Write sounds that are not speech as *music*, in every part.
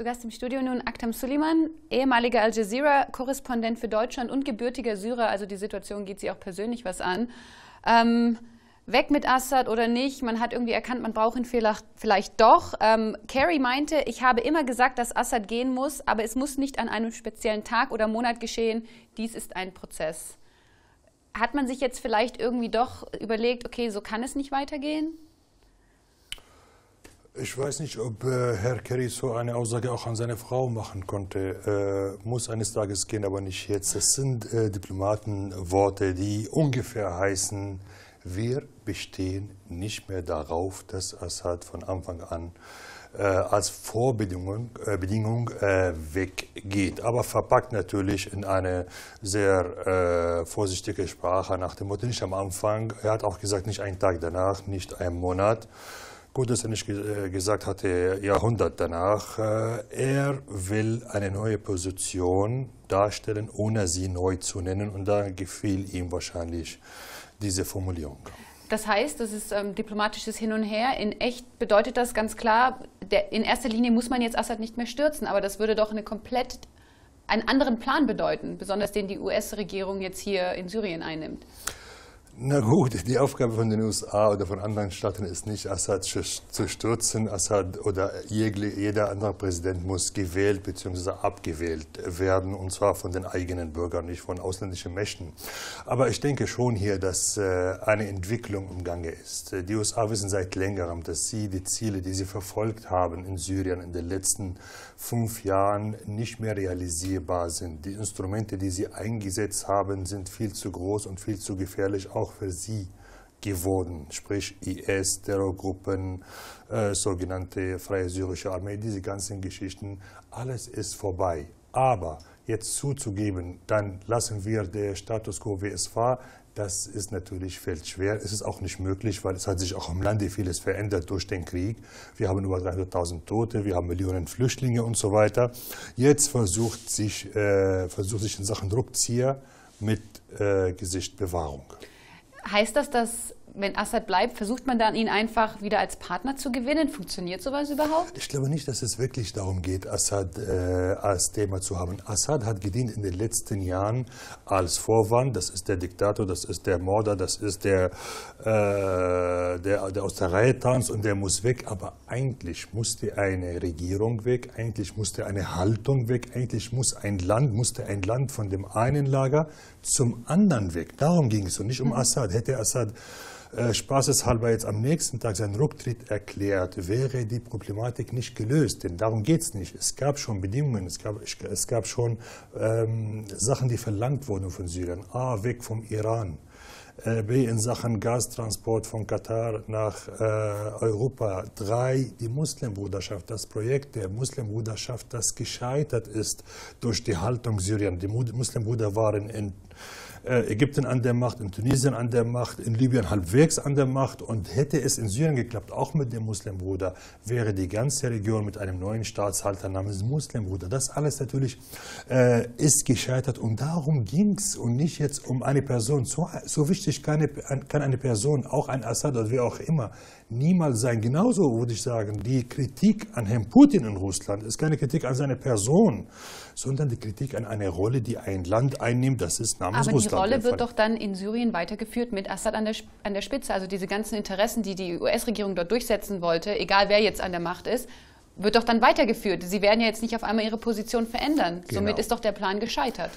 Zu Gast im Studio nun Aktam Suleiman, ehemaliger Al Jazeera-Korrespondent für Deutschland und gebürtiger Syrer. Also die Situation geht Sie auch persönlich was an. Ähm, weg mit Assad oder nicht? Man hat irgendwie erkannt, man braucht ihn vielleicht, vielleicht doch. Ähm, Kerry meinte, ich habe immer gesagt, dass Assad gehen muss, aber es muss nicht an einem speziellen Tag oder Monat geschehen. Dies ist ein Prozess. Hat man sich jetzt vielleicht irgendwie doch überlegt, okay, so kann es nicht weitergehen? Ich weiß nicht, ob äh, Herr Kerry so eine Aussage auch an seine Frau machen konnte. Äh, muss eines Tages gehen, aber nicht jetzt. Das sind äh, Diplomatenworte, die ungefähr heißen, wir bestehen nicht mehr darauf, dass Assad von Anfang an äh, als Vorbedingung äh, Bedingung, äh, weggeht. Aber verpackt natürlich in eine sehr äh, vorsichtige Sprache nach dem Motto, nicht am Anfang. Er hat auch gesagt, nicht einen Tag danach, nicht einen Monat. Gut, dass er nicht äh, gesagt hatte, Jahrhundert danach. Äh, er will eine neue Position darstellen, ohne sie neu zu nennen. Und da gefiel ihm wahrscheinlich diese Formulierung. Das heißt, das ist ähm, diplomatisches Hin und Her. In echt bedeutet das ganz klar, der, in erster Linie muss man jetzt Assad nicht mehr stürzen, aber das würde doch eine komplett einen anderen Plan bedeuten, besonders den die US-Regierung jetzt hier in Syrien einnimmt. Na gut, die Aufgabe von den USA oder von anderen Staaten ist nicht, Assad zu stürzen. Assad oder jeder andere Präsident muss gewählt bzw. abgewählt werden, und zwar von den eigenen Bürgern, nicht von ausländischen Mächten. Aber ich denke schon hier, dass äh, eine Entwicklung im Gange ist. Die USA wissen seit längerem, dass sie die Ziele, die sie verfolgt haben in Syrien in den letzten fünf Jahren, nicht mehr realisierbar sind. Die Instrumente, die sie eingesetzt haben, sind viel zu groß und viel zu gefährlich, auch auch für sie geworden, sprich IS, Terrorgruppen, äh, sogenannte Freie Syrische Armee, diese ganzen Geschichten, alles ist vorbei. Aber jetzt zuzugeben, dann lassen wir den Status quo, wie es war, das ist natürlich fällt schwer. Es ist auch nicht möglich, weil es hat sich auch im Lande vieles verändert durch den Krieg. Wir haben über 300.000 Tote, wir haben Millionen Flüchtlinge und so weiter. Jetzt versucht sich, äh, versucht sich in Sachen Rückzieher mit äh, Gesicht Bewahrung heißt das, dass wenn Assad bleibt, versucht man dann ihn einfach wieder als Partner zu gewinnen? Funktioniert sowas überhaupt? Ich glaube nicht, dass es wirklich darum geht, Assad äh, als Thema zu haben. Assad hat gedient in den letzten Jahren als Vorwand. Das ist der Diktator, das ist der Mörder, das ist der, äh, der, der aus der Reihe tanzt und der muss weg. Aber eigentlich musste eine Regierung weg, eigentlich musste eine Haltung weg, eigentlich muss ein Land, musste ein Land von dem einen Lager zum anderen weg. Darum ging es und nicht um mhm. Assad. Hätte Assad äh, spaßeshalber jetzt am nächsten Tag seinen Rücktritt erklärt, wäre die Problematik nicht gelöst. Denn darum geht es nicht. Es gab schon Bedingungen, es gab, es gab schon ähm, Sachen, die verlangt wurden von Syrien. A, weg vom Iran. Äh, B in Sachen Gastransport von Katar nach äh, Europa. Drei, die Muslimbruderschaft, das Projekt der Muslimbruderschaft, das gescheitert ist durch die Haltung Syriens. Die Muslimbruder waren in äh, Ägypten an der Macht, in Tunesien an der Macht, in Libyen halbwegs an der Macht. Und hätte es in Syrien geklappt, auch mit dem Muslimbruder, wäre die ganze Region mit einem neuen Staatshalter namens Muslimbruder. Das alles natürlich äh, ist gescheitert. Und darum ging es und nicht jetzt um eine Person. So, so wichtig kann eine, kann eine Person, auch ein Assad oder wer auch immer, niemals sein. Genauso würde ich sagen, die Kritik an Herrn Putin in Russland ist keine Kritik an seine Person, sondern die Kritik an eine Rolle, die ein Land einnimmt, das ist nach armes Aber Aber die Rolle wird doch dann in Syrien weitergeführt mit Assad an der, an der Spitze. Also diese ganzen Interessen, die die US-Regierung dort durchsetzen wollte, egal wer jetzt an der Macht ist, wird doch dann weitergeführt. Sie werden ja jetzt nicht auf einmal ihre Position verändern. Genau. Somit ist doch der Plan gescheitert.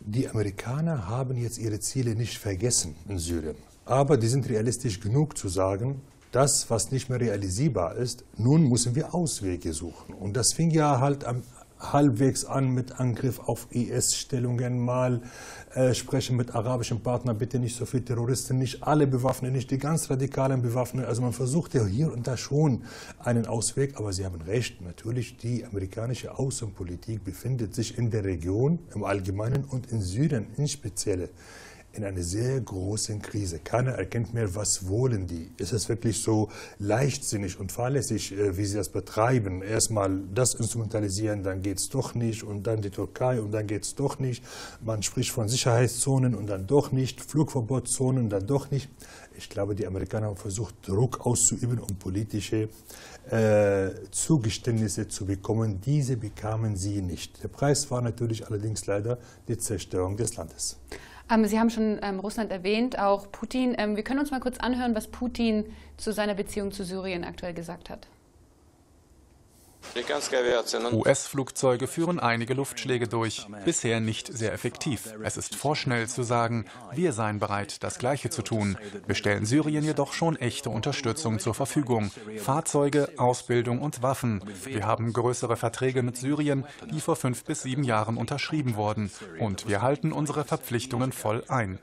Die Amerikaner haben jetzt ihre Ziele nicht vergessen in Syrien. Aber die sind realistisch genug zu sagen, das, was nicht mehr realisierbar ist, nun müssen wir Auswege suchen. Und das fing ja halt am halbwegs an mit Angriff auf IS-Stellungen, mal äh, sprechen mit arabischen Partnern, bitte nicht so viele Terroristen, nicht alle bewaffnen, nicht die ganz radikalen bewaffnen. Also man versucht ja hier und da schon einen Ausweg, aber Sie haben recht, natürlich die amerikanische Außenpolitik befindet sich in der Region im Allgemeinen und in Syrien in Spezielle in einer sehr großen Krise. Keiner erkennt mehr, was wollen die. Ist es wirklich so leichtsinnig und fahrlässig, äh, wie sie das betreiben? Erstmal das instrumentalisieren, dann geht es doch nicht und dann die Türkei und dann geht es doch nicht. Man spricht von Sicherheitszonen und dann doch nicht, Flugverbotszonen und dann doch nicht. Ich glaube, die Amerikaner haben versucht, Druck auszuüben, um politische äh, Zugeständnisse zu bekommen. Diese bekamen sie nicht. Der Preis war natürlich allerdings leider die Zerstörung des Landes. Ähm, Sie haben schon ähm, Russland erwähnt, auch Putin. Ähm, wir können uns mal kurz anhören, was Putin zu seiner Beziehung zu Syrien aktuell gesagt hat. US-Flugzeuge führen einige Luftschläge durch, bisher nicht sehr effektiv. Es ist vorschnell zu sagen, wir seien bereit, das Gleiche zu tun. Wir stellen Syrien jedoch schon echte Unterstützung zur Verfügung. Fahrzeuge, Ausbildung und Waffen. Wir haben größere Verträge mit Syrien, die vor fünf bis sieben Jahren unterschrieben wurden. Und wir halten unsere Verpflichtungen voll ein.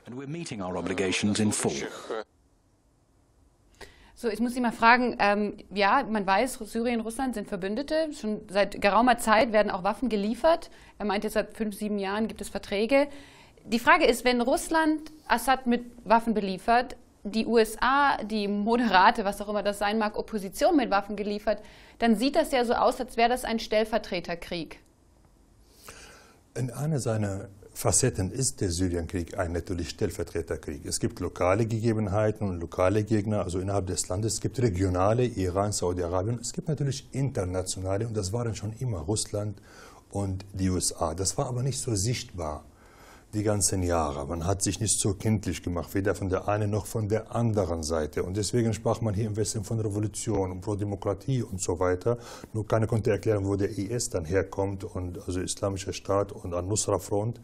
So, ich muss Sie mal fragen, ähm, ja, man weiß, Syrien und Russland sind Verbündete. Schon seit geraumer Zeit werden auch Waffen geliefert. Er meint jetzt, seit fünf, sieben Jahren gibt es Verträge. Die Frage ist, wenn Russland Assad mit Waffen beliefert, die USA, die moderate, was auch immer das sein mag, Opposition mit Waffen geliefert, dann sieht das ja so aus, als wäre das ein Stellvertreterkrieg. In einer seiner Facetten ist der Syrienkrieg ein natürlich Stellvertreterkrieg. Es gibt lokale Gegebenheiten und lokale Gegner, also innerhalb des Landes. Es gibt regionale, Iran, Saudi-Arabien. Es gibt natürlich internationale, und das waren schon immer Russland und die USA. Das war aber nicht so sichtbar die ganzen Jahre. Man hat sich nicht so kindlich gemacht, weder von der einen noch von der anderen Seite. Und deswegen sprach man hier im Westen von Revolution und Pro-Demokratie und so weiter. Nur keiner konnte erklären, wo der IS dann herkommt und also Islamischer Staat und Al-Nusra-Front,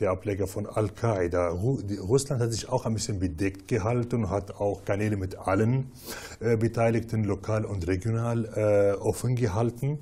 der Ableger von Al-Qaida. Russland hat sich auch ein bisschen bedeckt gehalten und hat auch Kanäle mit allen äh, Beteiligten lokal und regional äh, offen gehalten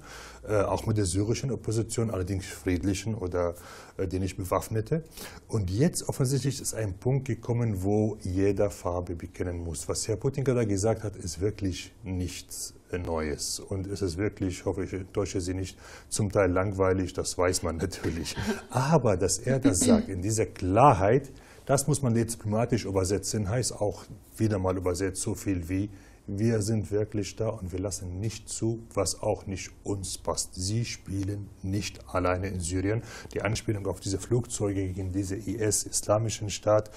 äh, auch mit der syrischen Opposition, allerdings friedlichen oder äh, die nicht bewaffnete. Und jetzt offensichtlich ist ein Punkt gekommen, wo jeder Farbe bekennen muss. Was Herr Putin gerade gesagt hat, ist wirklich nichts äh, Neues. Und es ist wirklich, hoffe ich, täusche Sie nicht, zum Teil langweilig, das weiß man *laughs* natürlich. Aber dass er das *clears throat* sagt, in dieser Klarheit, das muss man diplomatisch übersetzen, heißt auch wieder mal übersetzt so viel wie wir sind wirklich da und wir lassen nicht zu, was auch nicht uns passt. Sie spielen nicht alleine in Syrien. Die Anspielung auf diese Flugzeuge gegen diese IS-islamischen Staat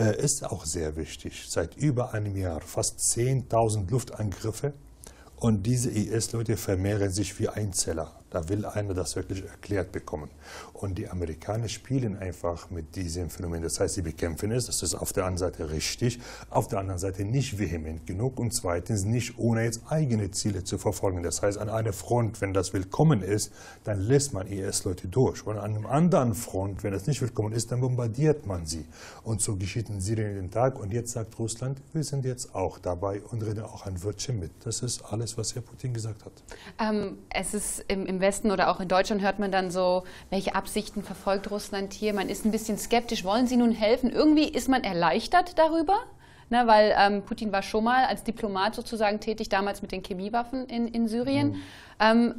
äh, ist auch sehr wichtig. Seit über einem Jahr fast 10.000 Luftangriffe und diese IS-Leute vermehren sich wie Einzeller. Da will einer das wirklich erklärt bekommen. Und die Amerikaner spielen einfach mit diesem Phänomen. Das heißt, sie bekämpfen es. Das ist auf der einen Seite richtig, auf der anderen Seite nicht vehement genug und zweitens nicht ohne jetzt eigene Ziele zu verfolgen. Das heißt, an einer Front, wenn das willkommen ist, dann lässt man IS-Leute e durch. Und an einem anderen Front, wenn das nicht willkommen ist, dann bombardiert man sie. Und so geschieht in Syrien den Tag. Und jetzt sagt Russland, wir sind jetzt auch dabei und reden auch ein Wörtchen mit. Das ist alles, was Herr Putin gesagt hat. Ähm, es ist im, im Westen oder auch in Deutschland hört man dann so, welche Absichten verfolgt Russland hier? Man ist ein bisschen skeptisch. Wollen sie nun helfen? Irgendwie ist man erleichtert darüber, ne, weil ähm, Putin war schon mal als Diplomat sozusagen tätig, damals mit den Chemiewaffen in, in Syrien. Mhm. Ähm,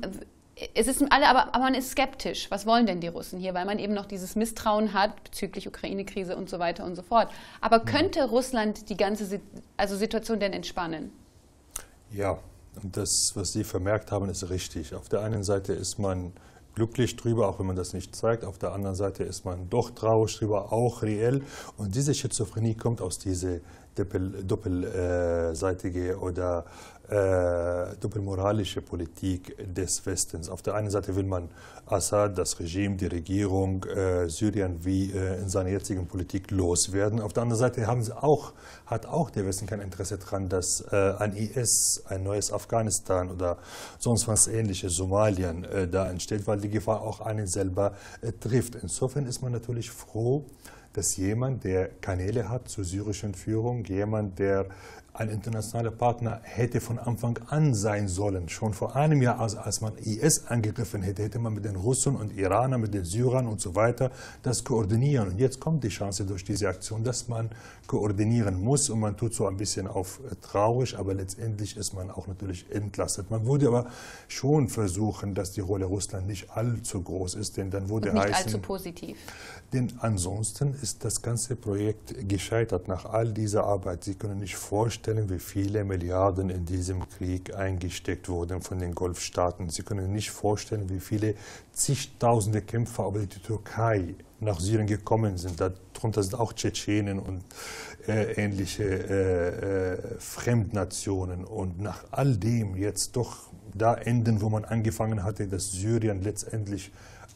es ist alle, aber, aber, man ist skeptisch. Was wollen denn die Russen hier? Weil man eben noch dieses Misstrauen hat bezüglich Ukraine-Krise und so weiter und so fort. Aber mhm. könnte mhm. Russland die ganze also Situation denn entspannen? Ja, das, was Sie vermerkt haben, ist richtig. Auf der einen Seite ist man glücklich drüber, auch wenn man das nicht zeigt. Auf der anderen Seite ist man doch traurig drüber, auch reell. Und diese Schizophrenie kommt aus dieser doppelseitigen oder äh, doppelmoralischen Politik des Westens. Auf der einen Seite will man Assad, das Regime, die Regierung, äh, Syrien wie äh, in seiner jetzigen Politik loswerden. Auf der anderen Seite haben sie auch, hat auch der Westen kein Interesse daran, dass ein IS, ein neues Afghanistan oder sonst was ähnliches, Somalien, da entsteht, weil die Gefahr auch einen selber äh, trifft. Insofern ist man natürlich froh, dass jemand, der Kanäle hat zur syrischen Führung, jemand, der ein internationaler Partner hätte von Anfang an sein sollen. Schon vor einem Jahr, als, als man IS angegriffen hätte, hätte man mit den Russen und Iranern, mit den Syrern und so weiter das koordinieren. Und jetzt kommt die Chance durch diese Aktion, dass man koordinieren muss. Und man tut so ein bisschen auf traurig, aber letztendlich ist man auch natürlich entlastet. Man würde aber schon versuchen, dass die Rolle Russland nicht allzu groß ist, denn dann würde nicht heißen, allzu positiv. Denn ansonsten ist das ganze Projekt gescheitert nach all dieser Arbeit. Sie können nicht vorstellen, vorstellen, wie viele Milliarden in diesem Krieg eingesteckt wurden von den Golfstaaten. Sie können nicht vorstellen, wie viele zigtausende Kämpfer über die Türkei nach Syrien gekommen sind. Darunter sind auch Tschetschenen und äh, ähnliche äh, äh, Fremdnationen. Und nach all dem jetzt doch da enden, wo man angefangen hatte, dass Syrien letztendlich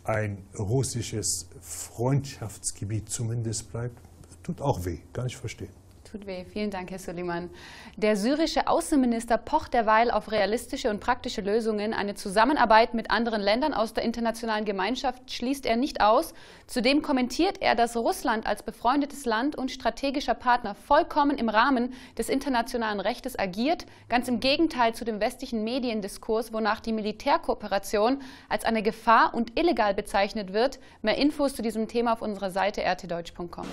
ein russisches Freundschaftsgebiet zumindest bleibt, tut auch weh, kann ich verstehen. Tut weh. Vielen Dank, Herr Suleiman. Der syrische Außenminister pocht derweil auf realistische und praktische Lösungen. Eine Zusammenarbeit mit anderen Ländern aus der internationalen Gemeinschaft schließt er nicht aus. Zudem kommentiert er, dass Russland als befreundetes Land und strategischer Partner vollkommen im Rahmen des internationalen Rechtes agiert. Ganz im Gegenteil zu dem westlichen Mediendiskurs, wonach die Militärkooperation als eine Gefahr und illegal bezeichnet wird. Mehr Infos zu diesem Thema auf unserer Seite rtdeutsch.com.